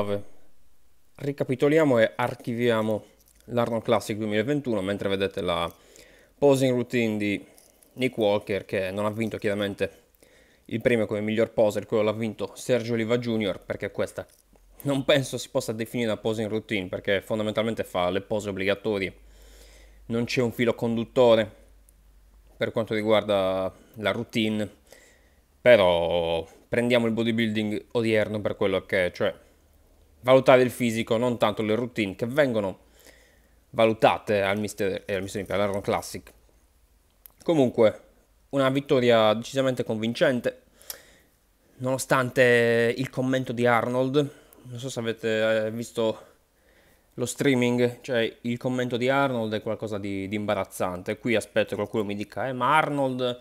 Love. Ricapitoliamo e archiviamo l'Arnold Classic 2021 mentre vedete la posing routine di Nick Walker che non ha vinto chiaramente il premio come miglior poser, quello l'ha vinto Sergio Oliva Jr. perché questa non penso si possa definire una posing routine perché fondamentalmente fa le pose obbligatorie, non c'è un filo conduttore per quanto riguarda la routine, però prendiamo il bodybuilding odierno per quello che è, cioè valutare il fisico, non tanto le routine che vengono valutate al Mister e eh, al Mister Imperial Iron Classic. Comunque, una vittoria decisamente convincente, nonostante il commento di Arnold. Non so se avete eh, visto lo streaming, cioè il commento di Arnold è qualcosa di, di imbarazzante. Qui aspetto che qualcuno mi dica, eh, ma Arnold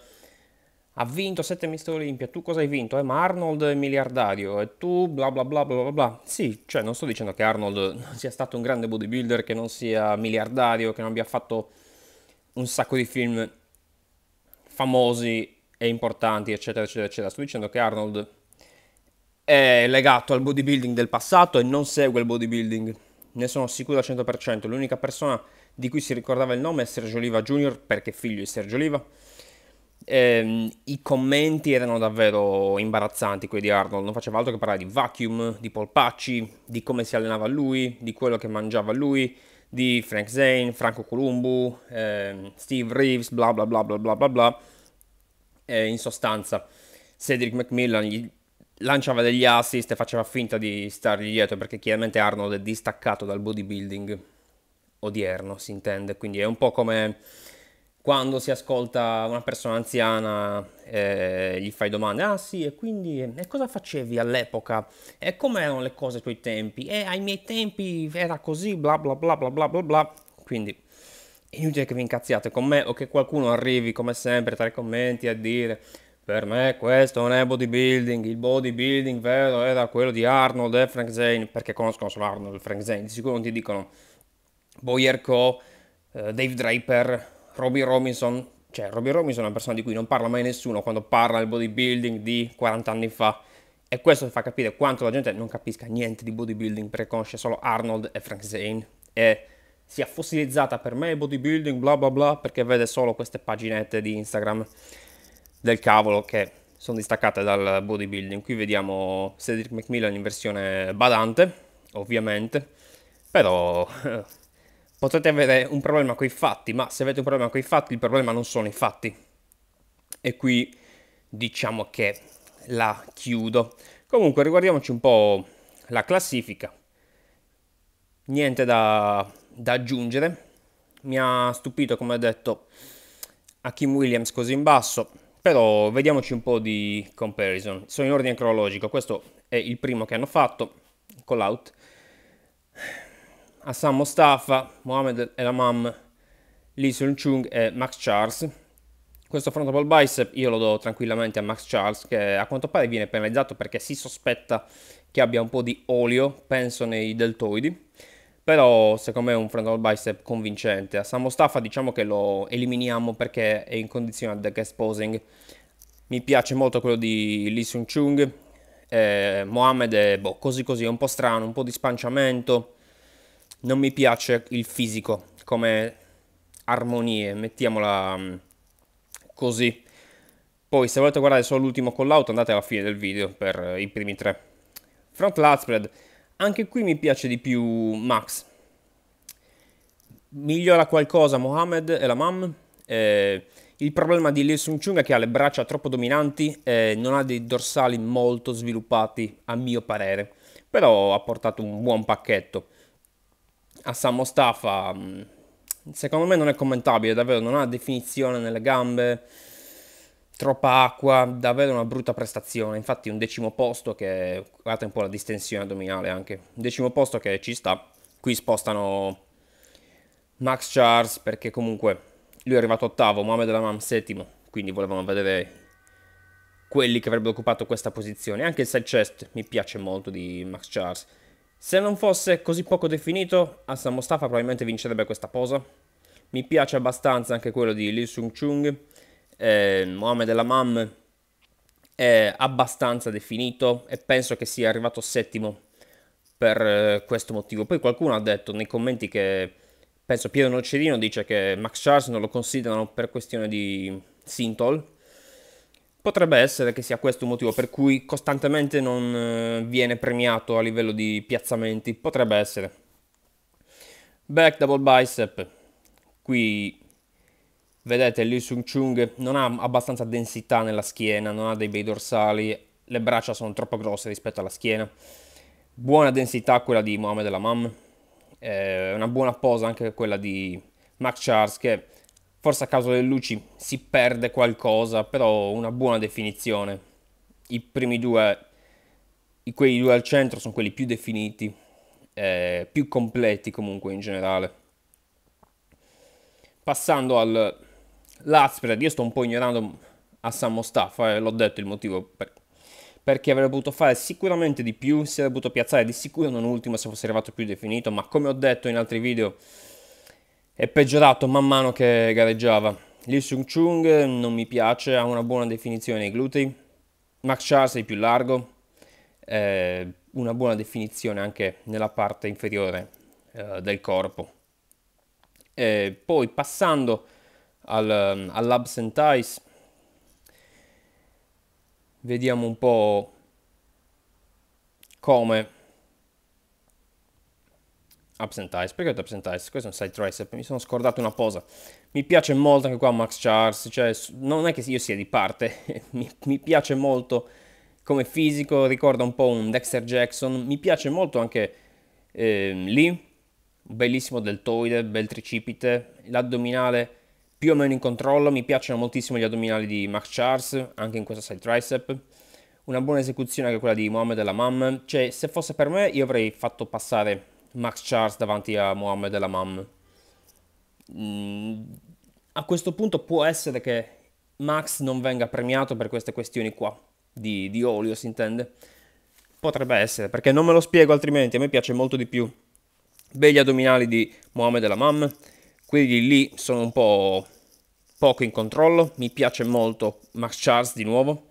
ha vinto 7 Mister Olimpia, tu cosa hai vinto? Eh, ma Arnold è miliardario e tu bla bla bla bla bla bla. Sì, cioè non sto dicendo che Arnold non sia stato un grande bodybuilder, che non sia miliardario, che non abbia fatto un sacco di film famosi e importanti, eccetera, eccetera, eccetera. Sto dicendo che Arnold è legato al bodybuilding del passato e non segue il bodybuilding. Ne sono sicuro al 100%. L'unica persona di cui si ricordava il nome è Sergio Oliva Jr. perché figlio di Sergio Oliva ehm, i commenti erano davvero imbarazzanti quelli di Arnold, non faceva altro che parlare di vacuum, di polpacci, di come si allenava lui, di quello che mangiava lui, di Frank Zane, Franco Columbu, ehm, Steve Reeves, bla bla bla bla bla bla bla. Eh, in sostanza, Cedric McMillan gli lanciava degli assist e faceva finta di stargli dietro perché chiaramente Arnold è distaccato dal bodybuilding odierno, si intende, quindi è un po' come quando si ascolta una persona anziana eh, gli fai domande, ah sì, e quindi e cosa facevi all'epoca? E come erano le cose ai tuoi tempi? E ai miei tempi era così, bla bla bla bla bla bla bla. Quindi inutile che vi incazziate con me o che qualcuno arrivi come sempre tra i commenti a dire per me questo non è bodybuilding, il bodybuilding vero era quello di Arnold e Frank Zane, perché conoscono solo Arnold e Frank Zane, di sicuro non ti dicono Boyer Co, eh, Dave Draper, Robbie Robinson, cioè Robbie Robinson è una persona di cui non parla mai nessuno quando parla del bodybuilding di 40 anni fa. E questo fa capire quanto la gente non capisca niente di bodybuilding perché conosce solo Arnold e Frank Zane. E si è fossilizzata per me il bodybuilding, bla bla bla, perché vede solo queste paginette di Instagram del cavolo che sono distaccate dal bodybuilding. Qui vediamo Cedric Macmillan in versione badante, ovviamente, però Potete avere un problema con i fatti, ma se avete un problema con i fatti, il problema non sono i fatti. E qui diciamo che la chiudo. Comunque, riguardiamoci un po' la classifica. Niente da, da aggiungere. Mi ha stupito, come ho detto, Hakim Williams così in basso. Però vediamoci un po' di comparison. Sono in ordine cronologico, questo è il primo che hanno fatto, call out. Hassan Mostafa, Mohamed Elamam, Lee Seung Chung e Max Charles. Questo frontal bicep io lo do tranquillamente a Max Charles che a quanto pare viene penalizzato perché si sospetta che abbia un po' di olio, penso nei deltoidi. Però secondo me è un frontal bicep convincente. A Sam Mostafa diciamo che lo eliminiamo perché è in condizione di guest posing. Mi piace molto quello di Lee Sun Chung. Eh, Mohamed è boh, così così, è un po' strano, un po' di spanciamento non mi piace il fisico come armonie, mettiamola mm, così. Poi se volete guardare solo l'ultimo call-out andate alla fine del video per eh, i primi tre. Front lat spread, anche qui mi piace di più Max. Migliora qualcosa Mohamed e la Mam. Eh, il problema di Lee Sung Chung è che ha le braccia troppo dominanti e non ha dei dorsali molto sviluppati, a mio parere. Però ha portato un buon pacchetto. Hassan Mostafa mm, secondo me non è commentabile, davvero non ha definizione nelle gambe, troppa acqua, davvero una brutta prestazione, infatti un decimo posto che, guardate un po' la distensione addominale anche, un decimo posto che ci sta, qui spostano Max Charles perché comunque lui è arrivato ottavo, Mohamed Alamam settimo, quindi volevano vedere quelli che avrebbero occupato questa posizione, anche il side chest mi piace molto di Max Charles, se non fosse così poco definito, Hassan Mostafa probabilmente vincerebbe questa posa. Mi piace abbastanza anche quello di Lee Sung Chung, eh, Mohamed Elamam è abbastanza definito e penso che sia arrivato settimo per eh, questo motivo. Poi qualcuno ha detto nei commenti che, penso Piero Nocerino dice che Max Charles non lo considerano per questione di Sintol, Potrebbe essere che sia questo il motivo per cui costantemente non eh, viene premiato a livello di piazzamenti, potrebbe essere. Back double bicep, qui vedete Lee Sung Chung non ha abbastanza densità nella schiena, non ha dei bei dorsali, le braccia sono troppo grosse rispetto alla schiena. Buona densità quella di Mohamed Lamam, eh, una buona posa anche quella di Max Charles che Forse a causa delle luci si perde qualcosa, però una buona definizione. I primi due, quelli due al centro sono quelli più definiti, eh, più completi comunque in generale. Passando al Lazpred, io sto un po' ignorando Hassan Mostafa, eh, l'ho detto il motivo per, perché avrebbe potuto fare sicuramente di più, si sarebbe potuto piazzare di sicuro non ultimo se fosse arrivato più definito, ma come ho detto in altri video è peggiorato man mano che gareggiava. Lee Sung Chung non mi piace, ha una buona definizione dei glutei. Max Charles è più largo, eh, una buona definizione anche nella parte inferiore eh, del corpo. E poi passando al, all'absentice, vediamo un po' come Absentize, perché ho detto absentize? Questo è un side tricep, mi sono scordato una posa. Mi piace molto anche qua Max Charles, cioè non è che io sia di parte, mi, mi piace molto come fisico, ricorda un po' un Dexter Jackson, mi piace molto anche eh, lì, bellissimo deltoide, bel tricipite, l'addominale più o meno in controllo, mi piacciono moltissimo gli addominali di Max Charles, anche in questa side tricep, una buona esecuzione anche quella di Mohamed Alamam, cioè se fosse per me io avrei fatto passare Max Charles davanti a Mohamed El Amam. Mm, a questo punto può essere che Max non venga premiato per queste questioni qua, di, di olio si intende. Potrebbe essere, perché non me lo spiego altrimenti, a me piace molto di più begli addominali di Mohamed El Amam, quindi lì sono un po' poco in controllo, mi piace molto Max Charles di nuovo,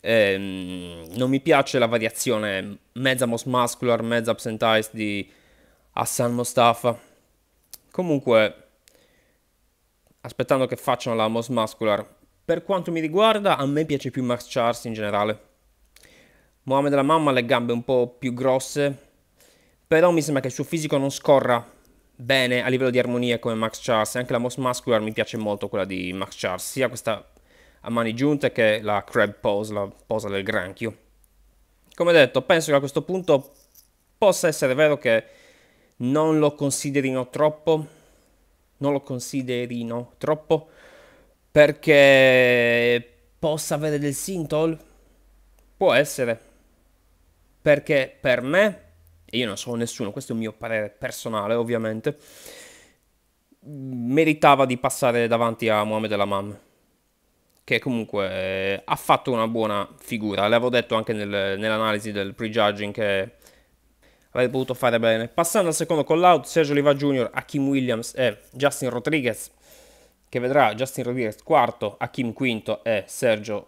ehm, non mi piace la variazione mezza most muscular, mezza absent eyes di Hassan Mostafa. Comunque, aspettando che facciano la Most Muscular, per quanto mi riguarda, a me piace più Max Charles in generale. Mohamed la mamma ha le gambe un po' più grosse, però mi sembra che il suo fisico non scorra bene a livello di armonia come Max Charles. Anche la Most Muscular mi piace molto quella di Max Charles, sia questa a mani giunte che la crab pose, la posa del granchio. Come detto, penso che a questo punto possa essere vero che non lo considerino troppo, non lo considerino troppo, perché possa avere del Sintol? Può essere, perché per me, e io non sono nessuno, questo è un mio parere personale ovviamente, meritava di passare davanti a Mohamed Elamam che comunque eh, ha fatto una buona figura. L'avevo detto anche nel, nell'analisi del prejudging che avrebbe potuto fare bene. Passando al secondo call-out, Sergio Oliva Jr., Hakim Williams e Justin Rodriguez, che vedrà Justin Rodriguez quarto, Hakim quinto e Sergio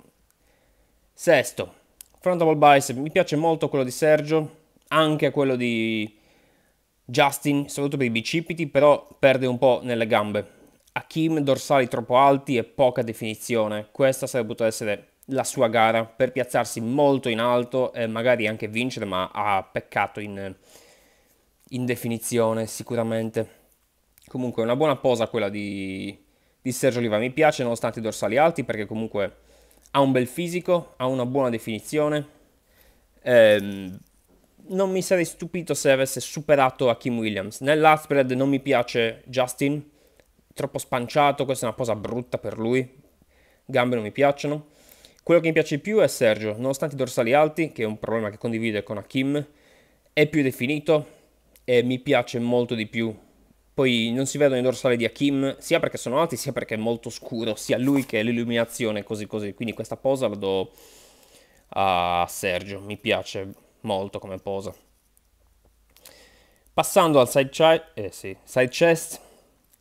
sesto. Frontal bicep, mi piace molto quello di Sergio, anche quello di Justin, soprattutto per i bicipiti, però perde un po' nelle gambe. Hakim dorsali troppo alti e poca definizione, questa sarebbe potuta essere la sua gara per piazzarsi molto in alto e magari anche vincere, ma ha peccato in, in definizione sicuramente. Comunque una buona posa quella di, di Sergio Oliva, mi piace nonostante i dorsali alti perché comunque ha un bel fisico, ha una buona definizione. Ehm, non mi sarei stupito se avesse superato Hakim Williams. Nell'Aspered non mi piace Justin, troppo spanciato, questa è una posa brutta per lui, gambe non mi piacciono. Quello che mi piace di più è Sergio, nonostante i dorsali alti, che è un problema che condivide con Hakim, è più definito e mi piace molto di più. Poi non si vedono i dorsali di Hakim, sia perché sono alti, sia perché è molto scuro, sia lui che l'illuminazione, così così. Quindi questa posa la do a Sergio, mi piace molto come posa. Passando al side, ch- eh sì, side chest,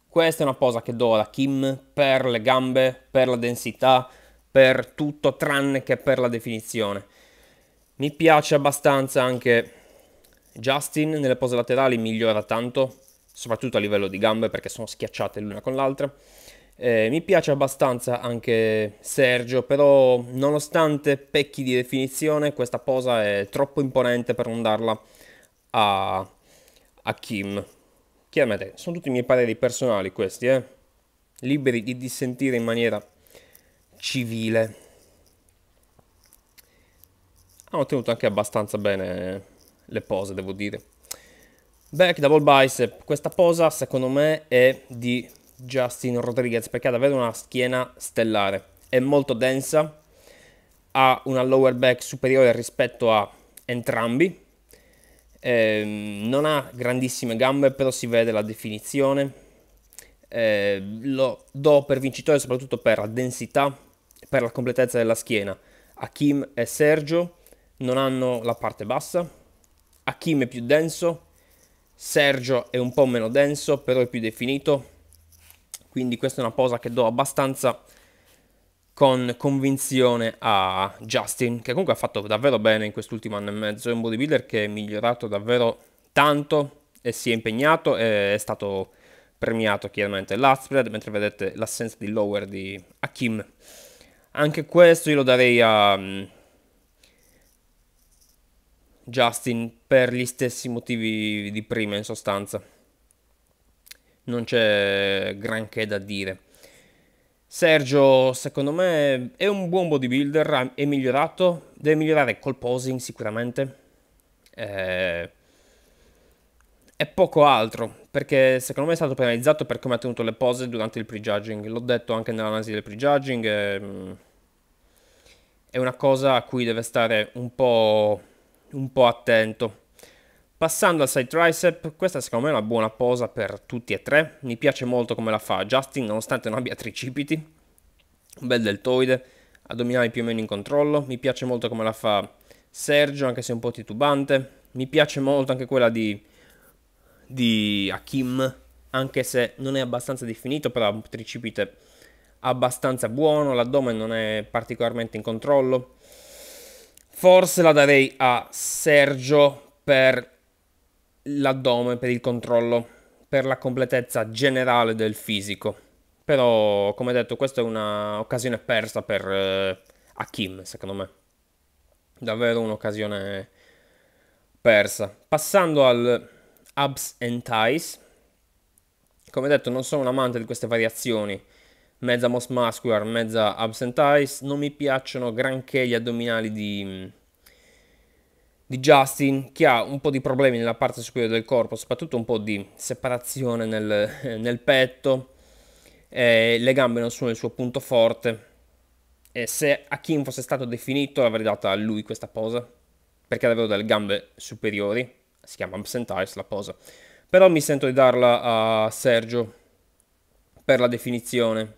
questa è una posa che do ad Hakim per le gambe, per la densità, per tutto tranne che per la definizione. Mi piace abbastanza anche Justin nelle pose laterali, migliora tanto, soprattutto a livello di gambe perché sono schiacciate l'una con l'altra. Eh, mi piace abbastanza anche Sergio, però nonostante pecchi di definizione, questa posa è troppo imponente per non darla a, a Kim. Chiaramente, sono tutti i miei pareri personali questi, eh? liberi di dissentire in maniera civile. Hanno tenuto anche abbastanza bene le pose, devo dire. Back double bicep, questa posa secondo me è di Justin Rodriguez perché ha davvero una schiena stellare, è molto densa, ha una lower back superiore rispetto a entrambi, eh, non ha grandissime gambe però si vede la definizione, eh, lo do per vincitore soprattutto per la densità per la completezza della schiena. Hakim e Sergio non hanno la parte bassa, Hakim è più denso, Sergio è un po' meno denso, però è più definito. Quindi questa è una posa che do abbastanza con convinzione a Justin, che comunque ha fatto davvero bene in quest'ultimo anno e mezzo. È un bodybuilder che è migliorato davvero tanto e si è impegnato e è stato premiato chiaramente l'Hazbred, mentre vedete l'assenza di lower di Hakim. Anche questo io lo darei a mm, Justin per gli stessi motivi di prima in sostanza. Non c'è granché da dire. Sergio, secondo me, è un buon bodybuilder, è migliorato, deve migliorare col posing sicuramente. Eh, e poco altro, perché secondo me è stato penalizzato per come ha tenuto le pose durante il pre-judging. L'ho detto anche nell'analisi del pre-judging. Ehm, è una cosa a cui deve stare un po', un po', attento. Passando al side tricep, questa secondo me è una buona posa per tutti e tre. Mi piace molto come la fa Justin, nonostante non abbia tricipiti. Un bel deltoide, addominali più o meno in controllo. Mi piace molto come la fa Sergio, anche se un po' titubante. Mi piace molto anche quella di di Hakim, anche se non è abbastanza definito, però ha un tricipite abbastanza buono, l'addome non è particolarmente in controllo. Forse la darei a Sergio per l'addome, per il controllo, per la completezza generale del fisico. Però, come detto, questa è un'occasione persa per eh, Hakim, secondo me. Davvero un'occasione persa. Passando al Abs and Ties. Come detto, non sono un amante di queste variazioni, mezza Most Muscular, mezza Abs and Ties. Non mi piacciono granché gli addominali di, di Justin, che ha un po' di problemi nella parte superiore del corpo, soprattutto un po' di separazione nel, nel petto. Eh, le gambe non sono il suo punto forte. E se Kim fosse stato definito, l'avrei data a lui questa posa, perché aveva delle gambe superiori si chiama absent eyes la posa, però mi sento di darla a Sergio per la definizione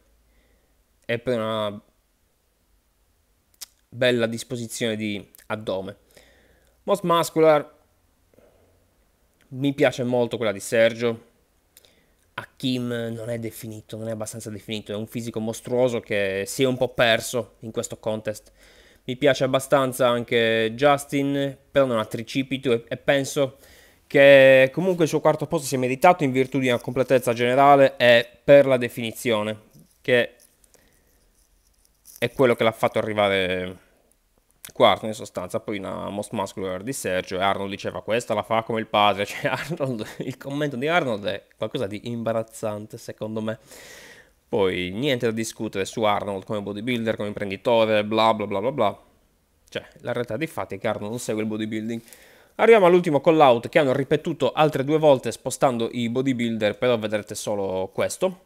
e per una bella disposizione di addome. Most Muscular mi piace molto quella di Sergio. Hakim non è definito, non è abbastanza definito, è un fisico mostruoso che si è un po' perso in questo contest mi piace abbastanza anche Justin, però non ha tricipito e, e penso che comunque il suo quarto posto sia meritato in virtù di una completezza generale e per la definizione, che è quello che l'ha fatto arrivare quarto in sostanza, poi una most muscular di Sergio e Arnold diceva questa la fa come il padre, cioè Arnold, il commento di Arnold è qualcosa di imbarazzante secondo me. Poi niente da discutere su Arnold come bodybuilder, come imprenditore, bla bla bla bla bla. Cioè, la realtà dei fatti è che Arnold non segue il bodybuilding. Arriviamo all'ultimo call out che hanno ripetuto altre due volte spostando i bodybuilder, però vedrete solo questo.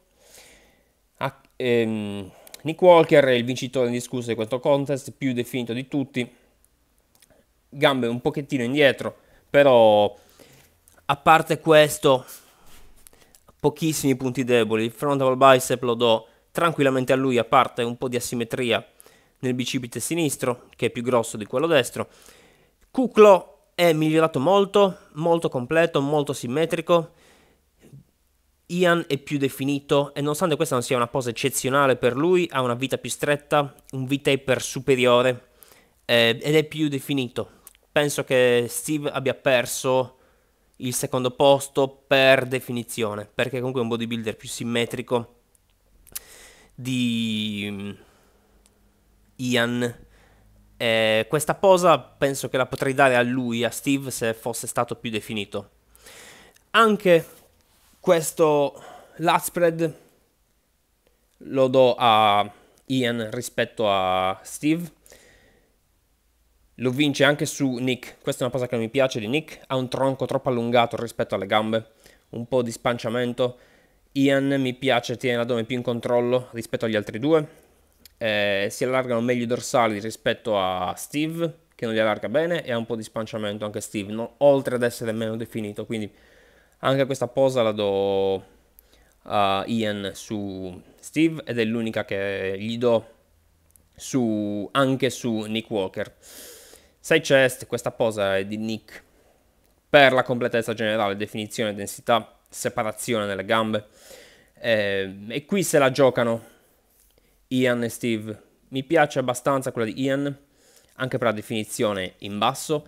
Ah, ehm, Nick Walker è il vincitore indiscusso di questo contest, più definito di tutti. Gambe un pochettino indietro, però a parte questo pochissimi punti deboli. Il frontal bicep lo do tranquillamente a lui, a parte un po' di asimmetria nel bicipite sinistro, che è più grosso di quello destro. Cuclo è migliorato molto, molto completo, molto simmetrico. Ian è più definito e nonostante questa non sia una posa eccezionale per lui, ha una vita più stretta, un V-taper superiore eh, ed è più definito. Penso che Steve abbia perso il secondo posto per definizione, perché comunque è un bodybuilder più simmetrico di mm, Ian. Eh, questa posa penso che la potrei dare a lui, a Steve, se fosse stato più definito. Anche questo spread lo do a Ian rispetto a Steve lo vince anche su Nick. Questa è una cosa che non mi piace di Nick. Ha un tronco troppo allungato rispetto alle gambe. Un po' di spanciamento. Ian mi piace, tiene l'addome più in controllo rispetto agli altri due. Eh, si allargano meglio i dorsali rispetto a Steve, che non li allarga bene, e ha un po' di spanciamento anche Steve, no? oltre ad essere meno definito. Quindi anche questa posa la do a Ian su Steve ed è l'unica che gli do su, anche su Nick Walker. 6 chest, questa posa è di Nick. Per la completezza generale, definizione, densità, separazione delle gambe. Eh, e qui se la giocano Ian e Steve. Mi piace abbastanza quella di Ian, anche per la definizione in basso.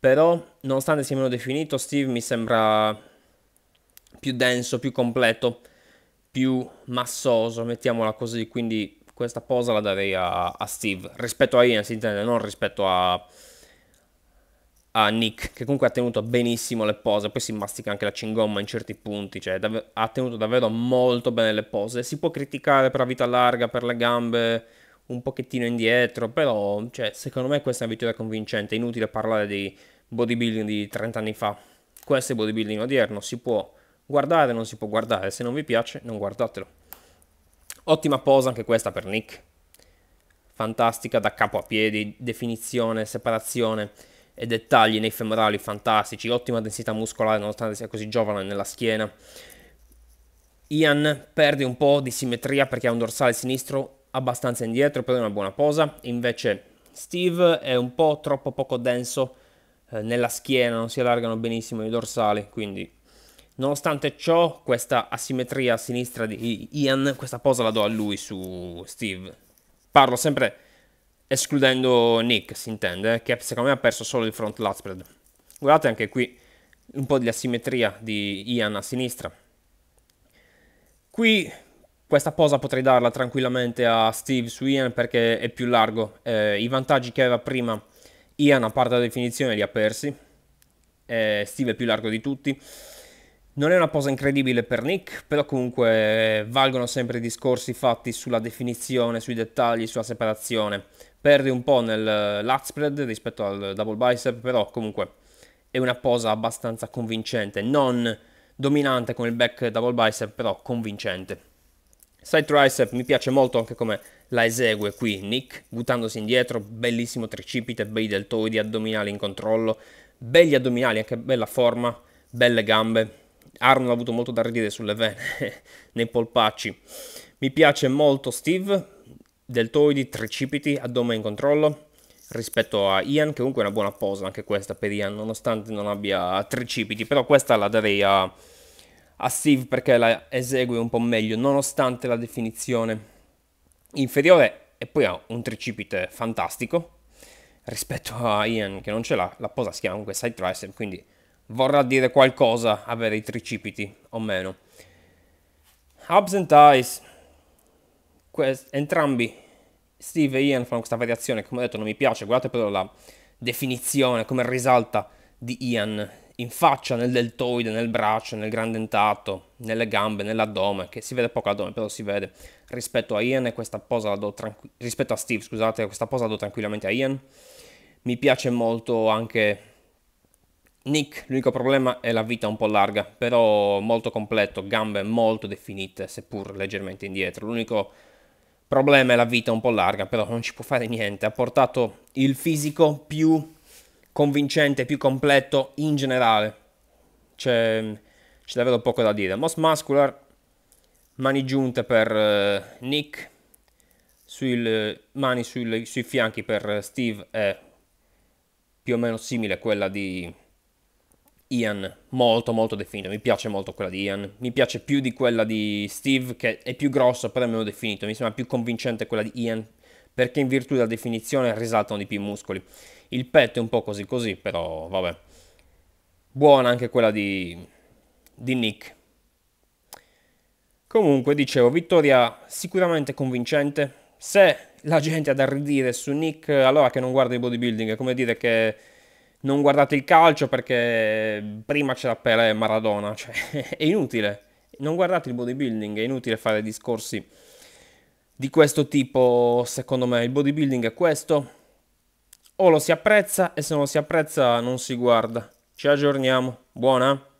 Però, nonostante sia meno definito, Steve mi sembra più denso, più completo, più massoso, mettiamola così. Quindi questa posa la darei a, a Steve, rispetto a Ian si intende, non rispetto a, a Nick, che comunque ha tenuto benissimo le pose, poi si mastica anche la cingomma in certi punti, cioè dav- ha tenuto davvero molto bene le pose, si può criticare per la vita larga, per le gambe un pochettino indietro, però cioè, secondo me questa è una vittoria convincente, è inutile parlare di bodybuilding di 30 anni fa, questo è bodybuilding odierno, si può guardare, non si può guardare, se non vi piace non guardatelo. Ottima posa anche questa per Nick. Fantastica da capo a piedi, definizione, separazione e dettagli nei femorali fantastici. Ottima densità muscolare nonostante sia così giovane nella schiena. Ian perde un po' di simmetria perché ha un dorsale sinistro abbastanza indietro però è una buona posa. Invece Steve è un po' troppo poco denso eh, nella schiena, non si allargano benissimo i dorsali, quindi Nonostante ciò, questa asimmetria a sinistra di Ian, questa posa la do a lui su Steve. Parlo sempre escludendo Nick, si intende, eh, che secondo me ha perso solo il front lat spread. Guardate anche qui un po' di asimmetria di Ian a sinistra. Qui questa posa potrei darla tranquillamente a Steve su Ian perché è più largo. Eh, I vantaggi che aveva prima Ian a parte la definizione li ha persi. Eh, Steve è più largo di tutti non è una posa incredibile per Nick, però comunque eh, valgono sempre i discorsi fatti sulla definizione, sui dettagli, sulla separazione. Perde un po' nel eh, lat spread rispetto al double bicep, però comunque è una posa abbastanza convincente, non dominante come il back double bicep, però convincente. Side tricep mi piace molto anche come la esegue qui Nick, buttandosi indietro, bellissimo tricipite, bei deltoidi, addominali in controllo, belli addominali, anche bella forma, belle gambe, Arnold ha avuto molto da ridire sulle vene, nei polpacci. Mi piace molto Steve, deltoidi, tricipiti, addome in controllo, rispetto a Ian, che comunque è una buona posa anche questa per Ian, nonostante non abbia tricipiti, però questa la darei a, a Steve perché la esegue un po' meglio, nonostante la definizione inferiore, e poi ha un tricipite fantastico, rispetto a Ian che non ce l'ha, la posa si chiama comunque side tricep, quindi vorrà dire qualcosa avere i tricipiti o meno. Hubs and Ties, Quest, entrambi, Steve e Ian fanno questa variazione, come ho detto non mi piace, guardate però la definizione, come risalta di Ian, in faccia, nel deltoide, nel braccio, nel grande intatto, nelle gambe, nell'addome, che si vede poco l'addome, però si vede. Rispetto a Ian, questa posa la do rispetto a Steve, scusate, questa posa la do tranquillamente a Ian. Mi piace molto anche Nick, l'unico problema è la vita un po' larga, però molto completo, gambe molto definite, seppur leggermente indietro. L'unico problema è la vita un po' larga, però non ci può fare niente. Ha portato il fisico più convincente, più completo in generale. C'è, c'è davvero poco da dire. Most Muscular, mani giunte per eh, Nick, sul, mani sul, sui fianchi per eh, Steve è più o meno simile a quella di Ian, molto molto definito, mi piace molto quella di Ian, mi piace più di quella di Steve che è più grossa però è meno definito, mi sembra più convincente quella di Ian perché in virtù della definizione risaltano di più i muscoli. Il petto è un po' così così però vabbè. Buona anche quella di, di Nick. Comunque dicevo, vittoria sicuramente convincente. Se la gente ha da ridire su Nick allora che non guarda il bodybuilding è come dire che non guardate il calcio perché prima c'era Pelé e Maradona, cioè è inutile. Non guardate il bodybuilding, è inutile fare discorsi di questo tipo, secondo me il bodybuilding è questo. O lo si apprezza e se non lo si apprezza non si guarda. Ci aggiorniamo. Buona.